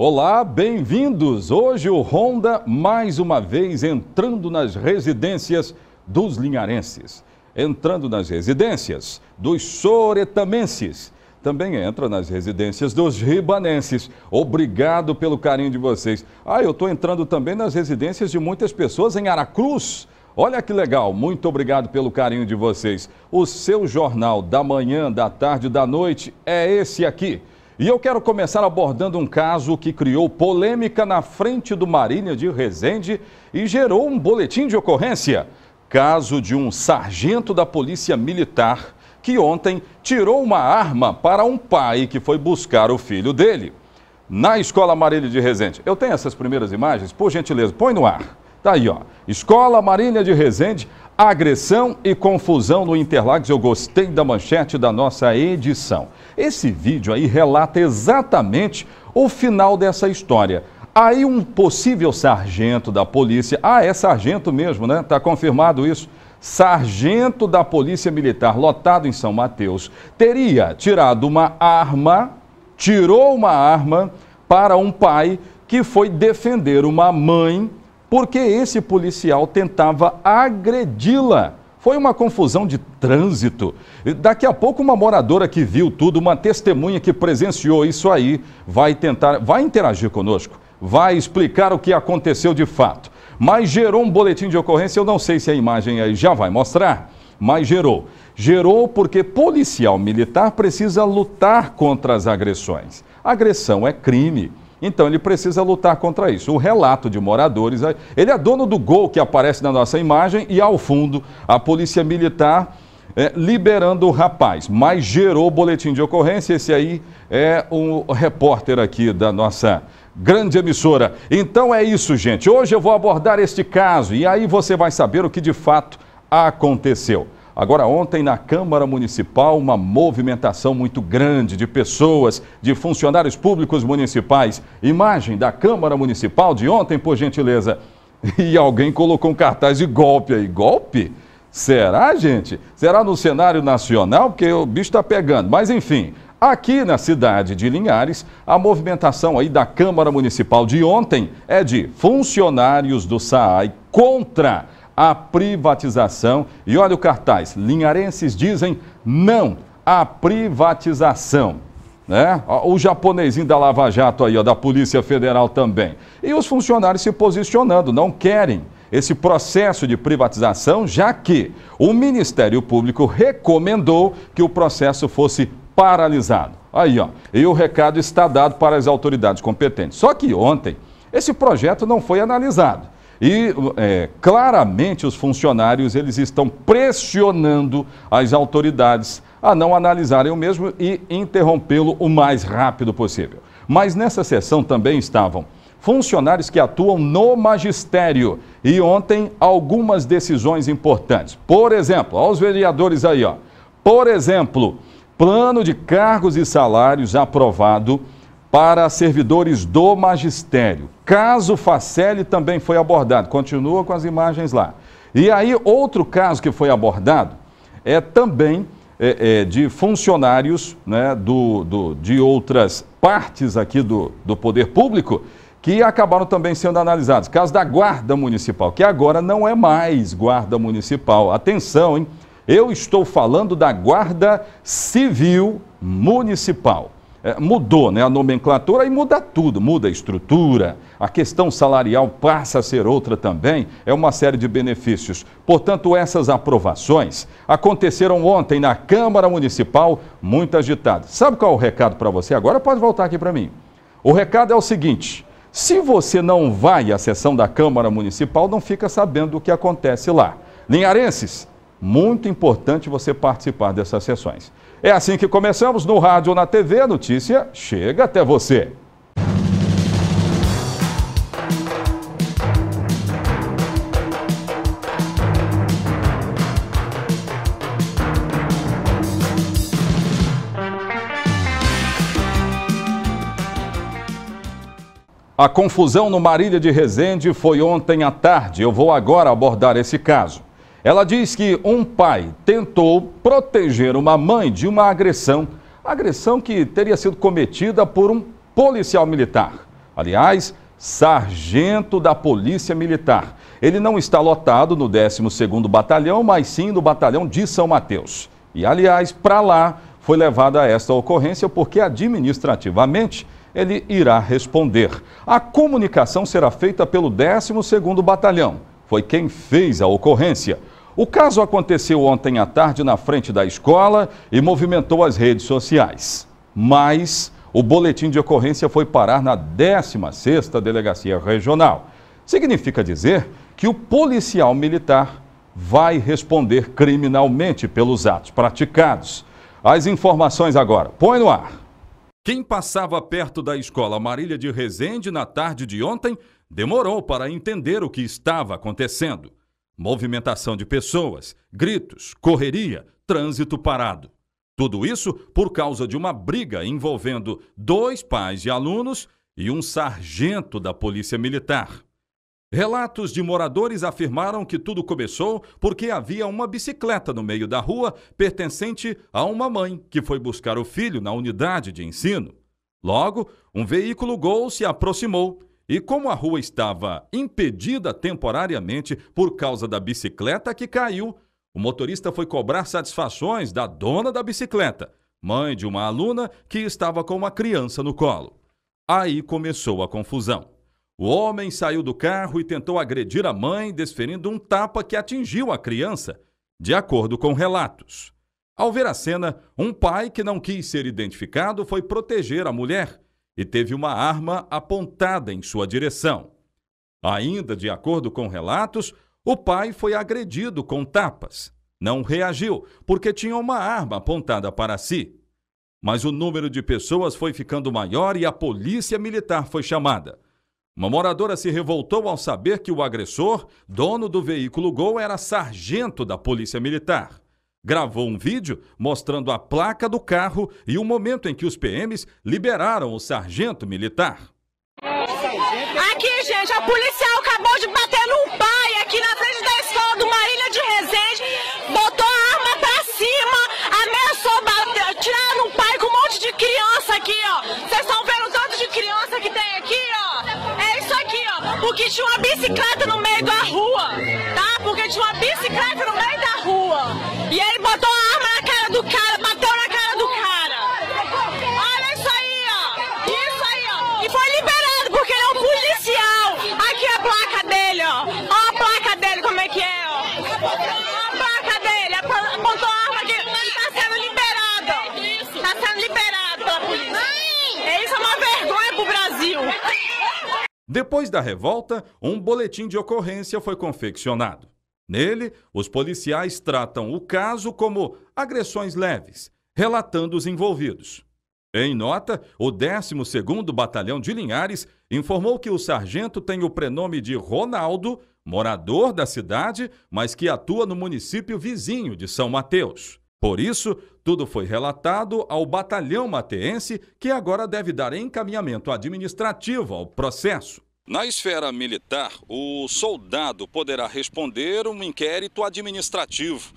Olá, bem-vindos! Hoje o Honda mais uma vez entrando nas residências dos linharenses, entrando nas residências dos soretamenses, também entra nas residências dos ribanenses. Obrigado pelo carinho de vocês. Ah, eu estou entrando também nas residências de muitas pessoas em Aracruz. Olha que legal, muito obrigado pelo carinho de vocês. O seu jornal da manhã, da tarde, da noite é esse aqui. E eu quero começar abordando um caso que criou polêmica na frente do Marinha de Resende e gerou um boletim de ocorrência. Caso de um sargento da Polícia Militar que ontem tirou uma arma para um pai que foi buscar o filho dele. Na Escola Marília de Resende. Eu tenho essas primeiras imagens, por gentileza, põe no ar. Tá aí, ó. Escola Marília de Resende, agressão e confusão no Interlagos. Eu gostei da manchete da nossa edição. Esse vídeo aí relata exatamente o final dessa história. Aí um possível sargento da polícia, ah, é sargento mesmo, né? Tá confirmado isso. Sargento da Polícia Militar, lotado em São Mateus, teria tirado uma arma, tirou uma arma para um pai que foi defender uma mãe porque esse policial tentava agredi-la. Foi uma confusão de trânsito. Daqui a pouco, uma moradora que viu tudo, uma testemunha que presenciou isso aí, vai tentar, vai interagir conosco, vai explicar o que aconteceu de fato. Mas gerou um boletim de ocorrência, eu não sei se a imagem aí já vai mostrar, mas gerou. Gerou porque policial militar precisa lutar contra as agressões. Agressão é crime. Então ele precisa lutar contra isso. O relato de moradores, ele é dono do gol que aparece na nossa imagem e ao fundo a polícia militar é, liberando o rapaz, mas gerou boletim de ocorrência. Esse aí é o repórter aqui da nossa grande emissora. Então é isso, gente. Hoje eu vou abordar este caso e aí você vai saber o que de fato aconteceu. Agora, ontem, na Câmara Municipal, uma movimentação muito grande de pessoas, de funcionários públicos municipais. Imagem da Câmara Municipal de ontem, por gentileza. E alguém colocou um cartaz de golpe aí. Golpe? Será, gente? Será no cenário nacional? Porque o bicho está pegando. Mas, enfim, Aqui na cidade de Linhares, a movimentação aí da Câmara Municipal de ontem é de funcionários do SAAI contra à privatização. E olha o cartaz: linharenses dizem não à privatização. Né? O japonesinho da Lava Jato aí, ó, da Polícia Federal também. E os funcionários se posicionando, não querem esse processo de privatização, já que o Ministério Público recomendou que o processo fosse paralisado. Aí, ó, e o recado está dado para as autoridades competentes. Só que ontem, esse projeto não foi analisado. E é, claramente os funcionários eles estão pressionando as autoridades a não analisarem o mesmo e interrompê-lo o mais rápido possível. Mas nessa sessão também estavam funcionários que atuam no magistério e ontem algumas decisões importantes. Por exemplo, aos vereadores aí, ó. Por exemplo, plano de cargos e salários aprovado para servidores do magistério. Caso Facelli também foi abordado, continua com as imagens lá. E aí, outro caso que foi abordado é também é, é, de funcionários né, do, do, de outras partes aqui do, do poder público que acabaram também sendo analisados. Caso da Guarda Municipal, que agora não é mais Guarda Municipal. Atenção, hein? Eu estou falando da Guarda Civil Municipal. É, mudou né, a nomenclatura e muda tudo, muda a estrutura, a questão salarial passa a ser outra também, é uma série de benefícios. Portanto, essas aprovações aconteceram ontem na Câmara Municipal, muito agitada. Sabe qual é o recado para você agora? Pode voltar aqui para mim. O recado é o seguinte: se você não vai à sessão da Câmara Municipal, não fica sabendo o que acontece lá. Linharenses, muito importante você participar dessas sessões. É assim que começamos no rádio ou na TV, a notícia chega até você. A confusão no Marília de Resende foi ontem à tarde. Eu vou agora abordar esse caso. Ela diz que um pai tentou proteger uma mãe de uma agressão, agressão que teria sido cometida por um policial militar. Aliás, sargento da Polícia Militar. Ele não está lotado no 12º Batalhão, mas sim no Batalhão de São Mateus. E, aliás, para lá foi levada esta ocorrência porque administrativamente ele irá responder. A comunicação será feita pelo 12º Batalhão foi quem fez a ocorrência. O caso aconteceu ontem à tarde na frente da escola e movimentou as redes sociais. Mas o boletim de ocorrência foi parar na 16ª Delegacia Regional. Significa dizer que o policial militar vai responder criminalmente pelos atos praticados. As informações agora. Põe no ar. Quem passava perto da escola Marília de Resende na tarde de ontem demorou para entender o que estava acontecendo. Movimentação de pessoas, gritos, correria, trânsito parado. Tudo isso por causa de uma briga envolvendo dois pais de alunos e um sargento da Polícia Militar. Relatos de moradores afirmaram que tudo começou porque havia uma bicicleta no meio da rua pertencente a uma mãe que foi buscar o filho na unidade de ensino. Logo, um veículo Gol se aproximou e como a rua estava impedida temporariamente por causa da bicicleta que caiu, o motorista foi cobrar satisfações da dona da bicicleta, mãe de uma aluna que estava com uma criança no colo. Aí começou a confusão. O homem saiu do carro e tentou agredir a mãe, desferindo um tapa que atingiu a criança, de acordo com relatos. Ao ver a cena, um pai que não quis ser identificado foi proteger a mulher e teve uma arma apontada em sua direção. Ainda de acordo com relatos, o pai foi agredido com tapas. Não reagiu, porque tinha uma arma apontada para si. Mas o número de pessoas foi ficando maior e a polícia militar foi chamada. Uma moradora se revoltou ao saber que o agressor, dono do veículo Gol, era sargento da Polícia Militar gravou um vídeo mostrando a placa do carro e o momento em que os PMs liberaram o sargento militar. Aqui, gente, a policial acabou de bater num pai aqui na frente da escola do Marília de Resende, botou a arma pra cima, ameaçou bater, tiraram um pai com um monte de criança aqui, ó. Vocês estão vendo o tanto de criança que tem aqui, ó? É isso aqui, ó. Porque tinha uma bicicleta no meio da rua, tá? Porque tinha uma bicicleta no meio da botou uma arma na cara do cara, bateu na cara do cara. Olha isso aí, ó. Isso aí, ó. E foi liberado porque ele é um policial. Aqui é a placa dele, ó. Ó a placa dele, como é que é, ó. Ó a placa dele, apontou a arma que tá sendo liberado. Tá sendo liberado pela polícia. É isso é uma vergonha pro Brasil. Depois da revolta, um boletim de ocorrência foi confeccionado. Nele, os policiais tratam o caso como agressões leves, relatando os envolvidos. Em nota, o 12º Batalhão de Linhares informou que o sargento tem o prenome de Ronaldo, morador da cidade, mas que atua no município vizinho de São Mateus. Por isso, tudo foi relatado ao batalhão mateense, que agora deve dar encaminhamento administrativo ao processo. Na esfera militar, o soldado poderá responder um inquérito administrativo.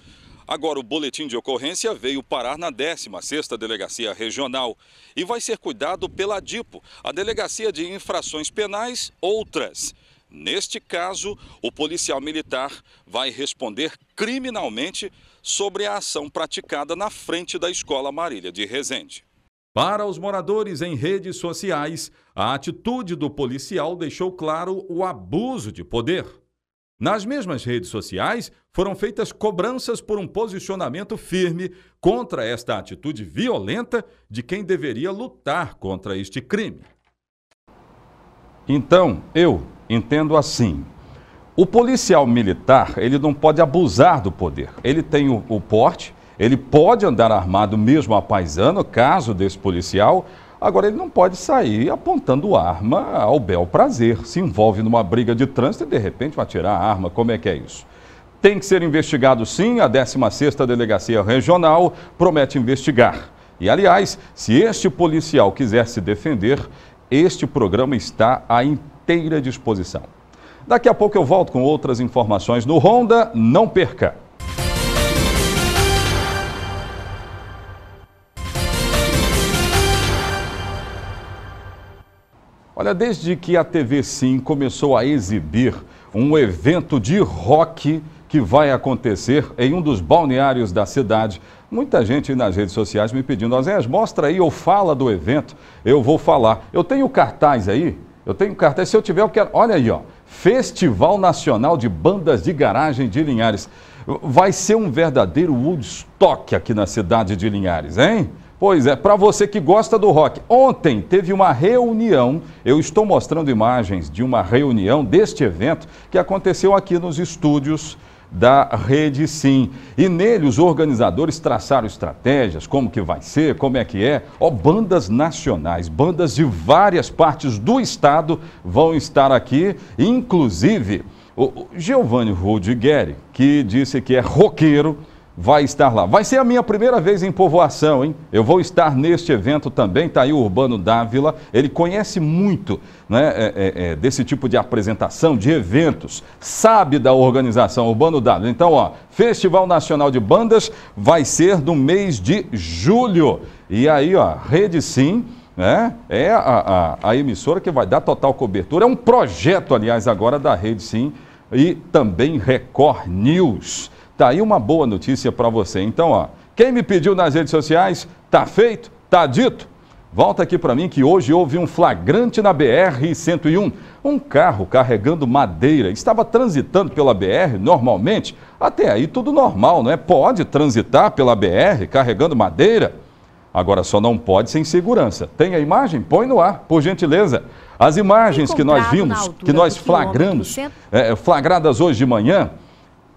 Agora, o boletim de ocorrência veio parar na 16ª Delegacia Regional e vai ser cuidado pela DIPO, a Delegacia de Infrações Penais, outras. Neste caso, o policial militar vai responder criminalmente sobre a ação praticada na frente da Escola Marília de Resende. Para os moradores em redes sociais, a atitude do policial deixou claro o abuso de poder. Nas mesmas redes sociais, foram feitas cobranças por um posicionamento firme contra esta atitude violenta de quem deveria lutar contra este crime. Então, eu entendo assim. O policial militar, ele não pode abusar do poder. Ele tem o, o porte, ele pode andar armado mesmo a paisano, caso desse policial. Agora, ele não pode sair apontando arma ao bel prazer. Se envolve numa briga de trânsito e, de repente, vai tirar a arma. Como é que é isso? Tem que ser investigado, sim. A 16ª Delegacia Regional promete investigar. E, aliás, se este policial quiser se defender, este programa está à inteira disposição. Daqui a pouco eu volto com outras informações no Ronda. Não perca! Olha, desde que a TV Sim começou a exibir um evento de rock que vai acontecer em um dos balneários da cidade, muita gente nas redes sociais me pedindo, Azés, mostra aí ou fala do evento, eu vou falar. Eu tenho cartaz aí, eu tenho cartaz, se eu tiver eu quero, olha aí ó, Festival Nacional de Bandas de Garagem de Linhares. Vai ser um verdadeiro Woodstock aqui na cidade de Linhares, hein? Pois é, para você que gosta do rock, ontem teve uma reunião, eu estou mostrando imagens de uma reunião deste evento que aconteceu aqui nos estúdios da Rede Sim. E nele os organizadores traçaram estratégias, como que vai ser, como é que é. Ó, bandas nacionais, bandas de várias partes do estado vão estar aqui, inclusive o Giovanni Rudigeri, que disse que é roqueiro, vai estar lá. Vai ser a minha primeira vez em povoação, hein? Eu vou estar neste evento também, está aí o Urbano Dávila, ele conhece muito né, é, é, é, desse tipo de apresentação, de eventos, sabe da organização Urbano Dávila. Então, ó, Festival Nacional de Bandas vai ser no mês de julho. E aí, ó, Rede Sim... É, é a, a, a emissora que vai dar total cobertura. É um projeto, aliás, agora da Rede Sim e também Record News. Tá aí uma boa notícia para você. Então, ó, quem me pediu nas redes sociais, tá feito, tá dito. Volta aqui para mim que hoje houve um flagrante na BR-101. Um carro carregando madeira estava transitando pela BR normalmente. Até aí tudo normal, não é? Pode transitar pela BR carregando madeira. Agora só não pode sem segurança. Tem a imagem? Põe no ar, por gentileza. As imagens que nós vimos, que nós flagramos, é, é, flagradas hoje de manhã,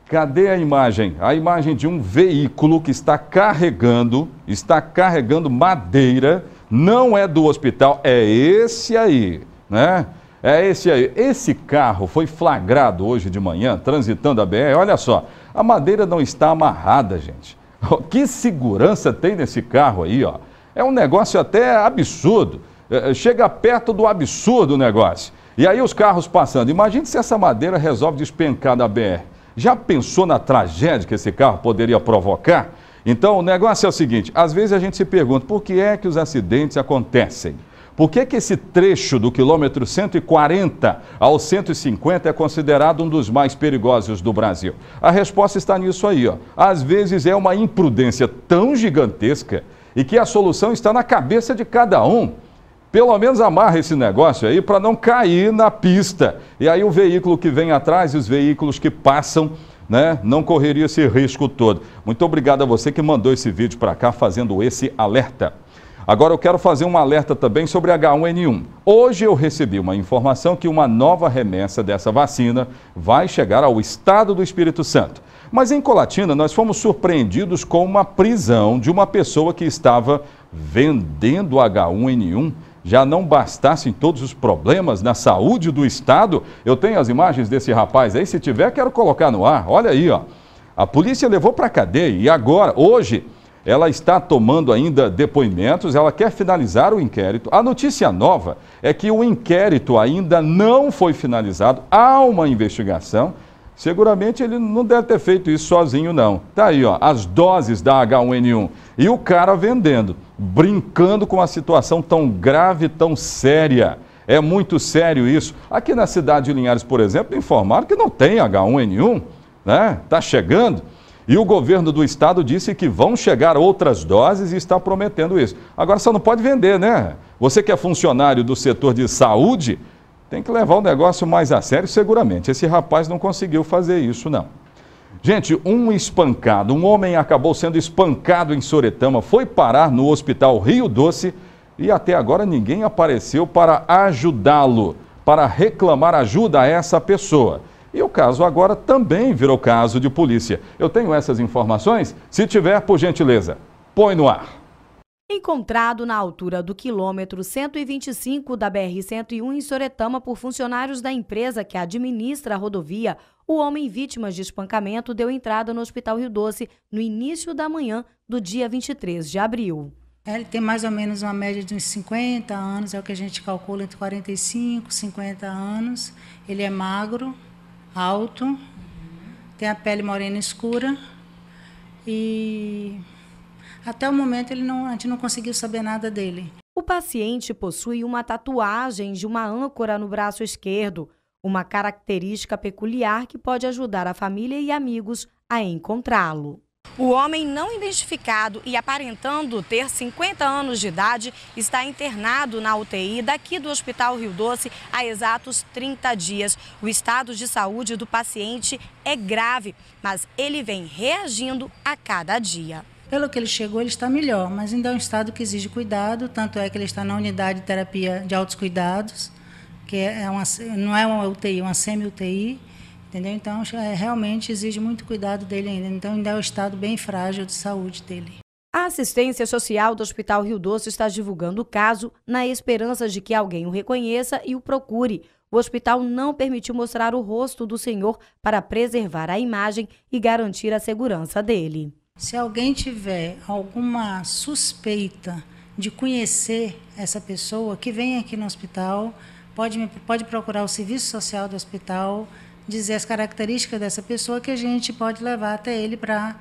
Cadê a imagem? A imagem de um veículo que está carregando, está carregando madeira, não é do hospital, é esse aí, né? É esse aí. Esse carro foi flagrado hoje de manhã, transitando a BR. Olha só, a madeira não está amarrada, gente. Que segurança tem nesse carro aí, ó? É um negócio até absurdo. É, é, chega perto do absurdo o negócio. E aí os carros passando. Imagine se essa madeira resolve despencar da BR. Já pensou na tragédia que esse carro poderia provocar? Então, o negócio é o seguinte: às vezes a gente se pergunta por que é que os acidentes acontecem? Por que, que esse trecho do quilômetro 140 ao 150 é considerado um dos mais perigosos do Brasil? A resposta está nisso aí. Ó. Às vezes é uma imprudência tão gigantesca e que a solução está na cabeça de cada um. Pelo menos amarra esse negócio aí para não cair na pista. E aí o veículo que vem atrás e os veículos que passam né? não correria esse risco todo. Muito obrigado a você que mandou esse vídeo para cá fazendo esse alerta. Agora eu quero fazer um alerta também sobre H1N1. Hoje eu recebi uma informação que uma nova remessa dessa vacina vai chegar ao estado do Espírito Santo. Mas em Colatina nós fomos surpreendidos com uma prisão de uma pessoa que estava vendendo H1N1 já não bastassem todos os problemas na saúde do Estado. Eu tenho as imagens desse rapaz aí, se tiver, quero colocar no ar. Olha aí, ó. A polícia levou para cadeia e agora, hoje, ela está tomando ainda depoimentos, ela quer finalizar o inquérito. A notícia nova é que o inquérito ainda não foi finalizado, há uma investigação Seguramente ele não deve ter feito isso sozinho, não. Tá aí, ó, as doses da H1N1. E o cara vendendo, brincando com uma situação tão grave, tão séria. É muito sério isso. Aqui na cidade de Linhares, por exemplo, informaram que não tem H1N1, né? Tá chegando. E o governo do estado disse que vão chegar outras doses e está prometendo isso. Agora só não pode vender, né? Você que é funcionário do setor de saúde, tem que levar o negócio mais a sério, seguramente. Esse rapaz não conseguiu fazer isso, não. Gente, um espancado, um homem acabou sendo espancado em Soretama, foi parar no hospital Rio Doce e até agora ninguém apareceu para ajudá-lo, para reclamar ajuda a essa pessoa. E o caso agora também virou caso de polícia. Eu tenho essas informações? Se tiver, por gentileza, põe no ar encontrado na altura do quilômetro 125 da BR-101 em Soretama por funcionários da empresa que administra a rodovia, o homem vítima de espancamento deu entrada no Hospital Rio Doce no início da manhã do dia 23 de abril. É, ele tem mais ou menos uma média de uns 50 anos, é o que a gente calcula entre 45 e 50 anos. Ele é magro, alto, tem a pele morena escura e até o momento ele não, a gente não conseguiu saber nada dele. O paciente possui uma tatuagem de uma âncora no braço esquerdo, uma característica peculiar que pode ajudar a família e amigos a encontrá-lo. O homem não identificado e aparentando ter 50 anos de idade está internado na UTI daqui do Hospital Rio Doce há exatos 30 dias. O estado de saúde do paciente é grave, mas ele vem reagindo a cada dia. Pelo que ele chegou, ele está melhor, mas ainda é um estado que exige cuidado, tanto é que ele está na unidade de terapia de altos cuidados, que é uma, não é uma UTI, uma semi-UTI, entendeu? Então, é, realmente exige muito cuidado dele ainda. Então, ainda é um estado bem frágil de saúde dele. A assistência social do Hospital Rio Doce está divulgando o caso na esperança de que alguém o reconheça e o procure. O hospital não permitiu mostrar o rosto do senhor para preservar a imagem e garantir a segurança dele. Se alguém tiver alguma suspeita de conhecer essa pessoa, que vem aqui no hospital, pode, me, pode procurar o serviço social do hospital, dizer as características dessa pessoa que a gente pode levar até ele para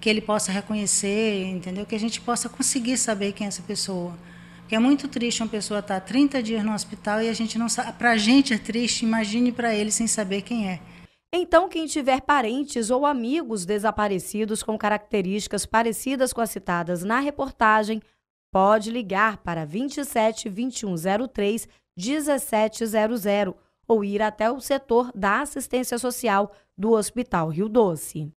que ele possa reconhecer, entendeu? Que a gente possa conseguir saber quem é essa pessoa. Porque é muito triste uma pessoa estar tá 30 dias no hospital e a gente não sabe. Para a gente é triste, imagine para ele sem saber quem é. Então, quem tiver parentes ou amigos desaparecidos com características parecidas com as citadas na reportagem, pode ligar para 27 2103 1700 ou ir até o setor da assistência social do Hospital Rio Doce.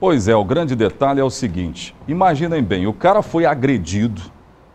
Pois é, o grande detalhe é o seguinte: imaginem bem, o cara foi agredido,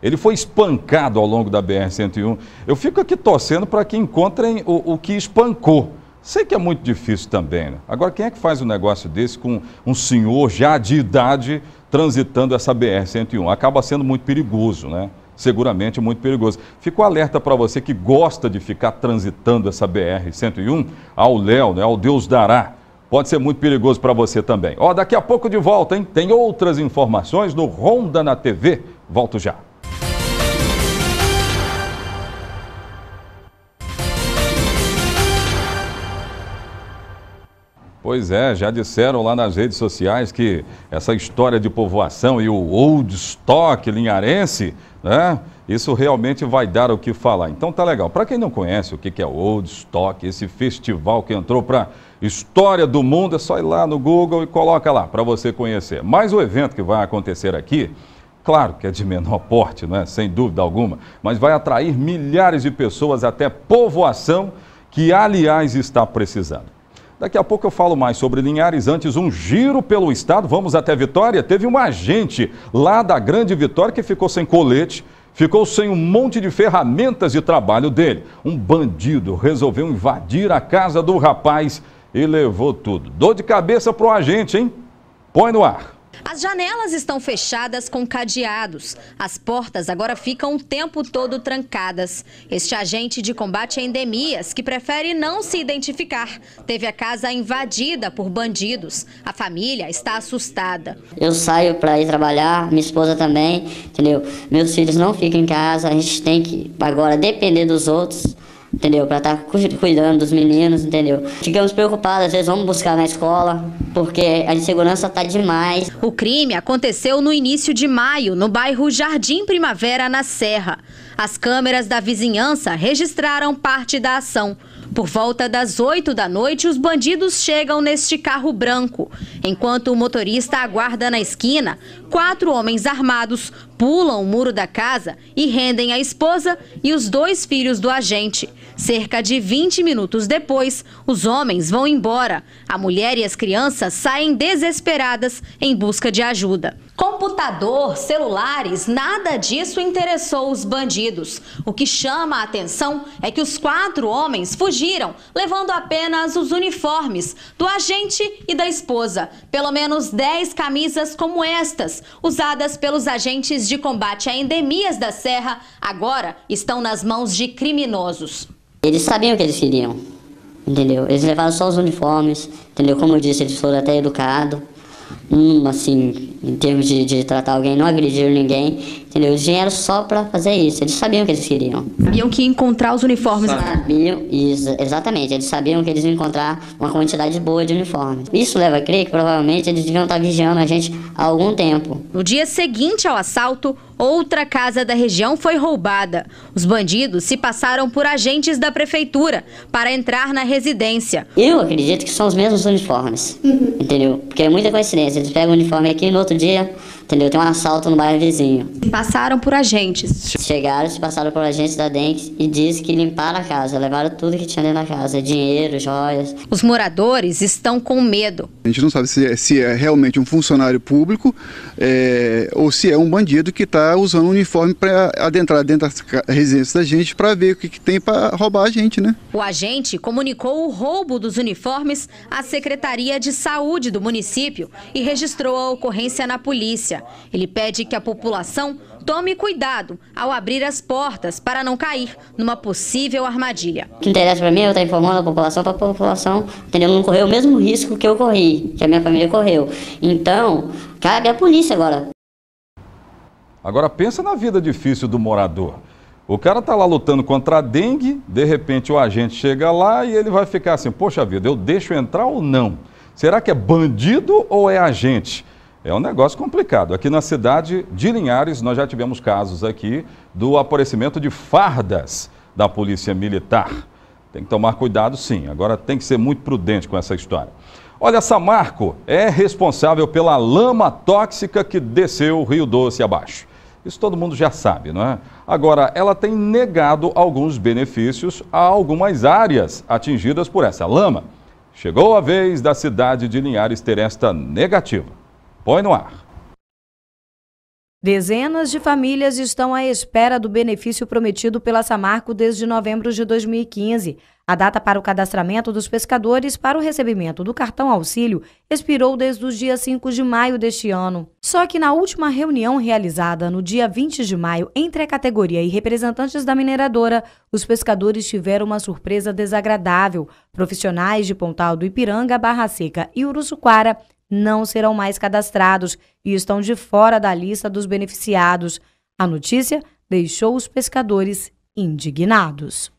ele foi espancado ao longo da BR-101. Eu fico aqui torcendo para que encontrem o, o que espancou Sei que é muito difícil também. Né? Agora, quem é que faz um negócio desse com um senhor já de idade transitando essa BR-101? Acaba sendo muito perigoso, né? Seguramente muito perigoso. Fico alerta para você que gosta de ficar transitando essa BR-101 ao Léo, né? ao Deus dará. Pode ser muito perigoso para você também. Ó, daqui a pouco de volta, hein? Tem outras informações no Ronda na TV. Volto já. Pois é, já disseram lá nas redes sociais que essa história de povoação e o old stock linharense, né? Isso realmente vai dar o que falar. Então tá legal. Para quem não conhece o que é o Old Stock, esse festival que entrou para história do mundo, é só ir lá no Google e coloca lá para você conhecer. Mas o evento que vai acontecer aqui, claro que é de menor porte, né? Sem dúvida alguma, mas vai atrair milhares de pessoas até povoação que aliás está precisando. Daqui a pouco eu falo mais sobre Linhares. Antes, um giro pelo estado. Vamos até Vitória. Teve um agente lá da Grande Vitória que ficou sem colete ficou sem um monte de ferramentas de trabalho dele. Um bandido resolveu invadir a casa do rapaz e levou tudo. Dor de cabeça pro agente, hein? Põe no ar. As janelas estão fechadas com cadeados. As portas agora ficam o tempo todo trancadas. Este agente de combate a é endemias, que prefere não se identificar, teve a casa invadida por bandidos. A família está assustada. Eu saio para ir trabalhar, minha esposa também, entendeu? Meus filhos não ficam em casa, a gente tem que agora depender dos outros entendeu? Pra estar tá cuidando dos meninos, entendeu? Ficamos preocupados, às vezes vamos buscar na escola, porque a insegurança tá demais. O crime aconteceu no início de maio, no bairro Jardim Primavera, na Serra. As câmeras da vizinhança registraram parte da ação. Por volta das 8 da noite, os bandidos chegam neste carro branco. Enquanto o motorista aguarda na esquina, quatro homens armados pulam o muro da casa e rendem a esposa e os dois filhos do agente. Cerca de 20 minutos depois, os homens vão embora. A mulher e as crianças saem desesperadas em busca de ajuda. Computador, celulares, nada disso interessou os bandidos. O que chama a atenção é que os quatro homens fugiram, levando apenas os uniformes do agente e da esposa. Pelo menos 10 camisas como estas, usadas pelos agentes de combate a endemias da Serra, agora estão nas mãos de criminosos. Eles sabiam o que eles queriam, entendeu? Eles levaram só os uniformes, entendeu? Como eu disse, eles foram até educados. Hum, assim, em termos de, de, tratar alguém, não agrediram ninguém, entendeu? Eles vieram só pra fazer isso, eles sabiam o que eles queriam. Sabiam que encontrar os uniformes né? Sabiam, isso, exatamente, eles sabiam que eles iam encontrar uma quantidade boa de uniformes. Isso leva a crer que provavelmente eles deviam estar vigiando a gente há algum tempo. No dia seguinte ao assalto, Outra casa da região foi roubada. Os bandidos se passaram por agentes da prefeitura para entrar na residência. Eu acredito que são os mesmos uniformes, uhum. entendeu? Porque é muita coincidência. Eles pegam o uniforme aqui no outro dia entendeu? Tem um assalto no bairro vizinho. Passaram por agentes. Chegaram, se passaram por agentes da Denks e disse que limparam a casa, levaram tudo que tinha dentro da casa, dinheiro, joias. Os moradores estão com medo. A gente não sabe se é, se é realmente um funcionário público é, ou se é um bandido que está usando o um uniforme para adentrar dentro da residência da gente para ver o que, que tem para roubar a gente, né? O agente comunicou o roubo dos uniformes à Secretaria de Saúde do município e registrou a ocorrência na polícia polícia. Ele pede que a população tome cuidado ao abrir as portas para não cair numa possível armadilha. O que interessa para mim é eu estar tá informando a população para a população entendeu? não correr o mesmo risco que eu corri, que a minha família correu. Então, cabe à polícia agora. Agora pensa na vida difícil do morador. O cara está lá lutando contra a dengue, de repente o agente chega lá e ele vai ficar assim, poxa vida, eu deixo entrar ou não? Será que é bandido ou é agente? É um negócio complicado. Aqui na cidade de Linhares, nós já tivemos casos aqui do aparecimento de fardas da Polícia Militar. Tem que tomar cuidado, sim. Agora tem que ser muito prudente com essa história. Olha, Samarco é responsável pela lama tóxica que desceu o Rio Doce abaixo. Isso todo mundo já sabe, não é? Agora, ela tem negado alguns benefícios a algumas áreas atingidas por essa lama. Chegou a vez da cidade de Linhares ter esta negativa. Põe no ar. Dezenas de famílias estão à espera do benefício prometido pela Samarco desde novembro de 2015. A data para o cadastramento dos pescadores para o recebimento do cartão auxílio expirou desde o dia 5 de maio deste ano. Só que na última reunião realizada no dia 20 de maio entre a categoria e representantes da mineradora, os pescadores tiveram uma surpresa desagradável. Profissionais de Pontal do Ipiranga, Barra Seca e Uruçuquara não serão mais cadastrados e estão de fora da lista dos beneficiados. A notícia deixou os pescadores indignados.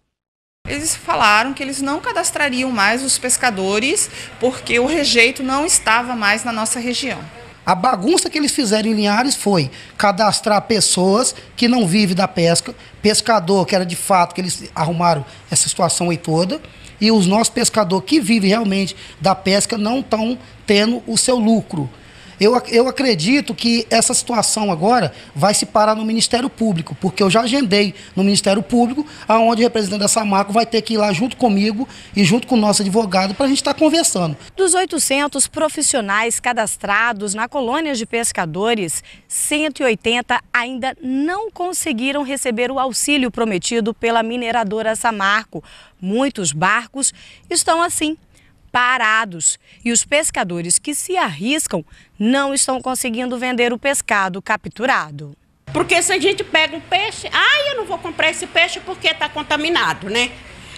Eles falaram que eles não cadastrariam mais os pescadores porque o rejeito não estava mais na nossa região. A bagunça que eles fizeram em Linhares foi cadastrar pessoas que não vivem da pesca, pescador, que era de fato que eles arrumaram essa situação aí toda, e os nossos pescadores que vivem realmente da pesca não estão tendo o seu lucro. Eu, eu acredito que essa situação agora vai se parar no Ministério Público, porque eu já agendei no Ministério Público, aonde o representante da Samarco vai ter que ir lá junto comigo e junto com o nosso advogado para a gente estar tá conversando. Dos 800 profissionais cadastrados na colônia de pescadores, 180 ainda não conseguiram receber o auxílio prometido pela mineradora Samarco. Muitos barcos estão assim parados e os pescadores que se arriscam não estão conseguindo vender o pescado capturado. Porque se a gente pega um peixe, ah, eu não vou comprar esse peixe porque está contaminado, né?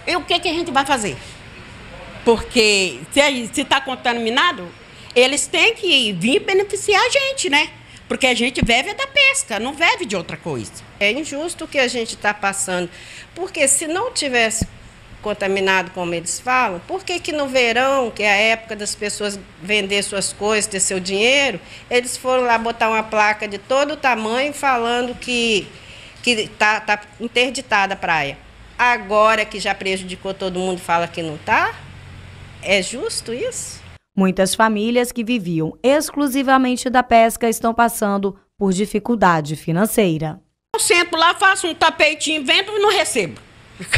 E o que, que a gente vai fazer? Porque se está contaminado, eles têm que vir beneficiar a gente, né? Porque a gente vive da pesca, não vive de outra coisa. É injusto o que a gente está passando, porque se não tivesse contaminado, como eles falam, por que, que no verão, que é a época das pessoas vender suas coisas, ter seu dinheiro, eles foram lá botar uma placa de todo o tamanho falando que está tá interditada a praia? Agora que já prejudicou todo mundo, fala que não está? É justo isso? Muitas famílias que viviam exclusivamente da pesca estão passando por dificuldade financeira. Eu sento lá, faço um tapetinho, vendo e não recebo.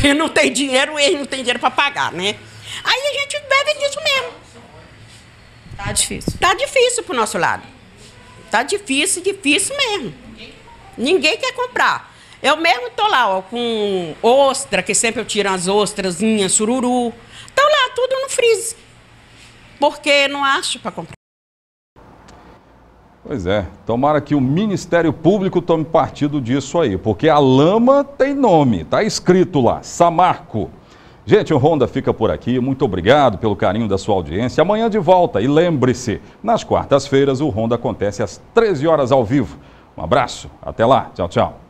Quem não tem dinheiro, ele não tem dinheiro para pagar, né? Aí a gente bebe disso mesmo. Tá difícil. Tá difícil pro nosso lado. Tá difícil, difícil mesmo. Ninguém quer comprar. Eu mesmo tô lá, ó, com ostra, que sempre eu tiro as ostrazinhas, sururu. tô lá, tudo no freeze. Porque não acho para comprar. Pois é, tomara que o Ministério Público tome partido disso aí, porque a lama tem nome, tá escrito lá, Samarco. Gente, o Honda fica por aqui. Muito obrigado pelo carinho da sua audiência. Amanhã de volta e lembre-se, nas quartas-feiras o Honda acontece às 13 horas ao vivo. Um abraço, até lá. Tchau, tchau.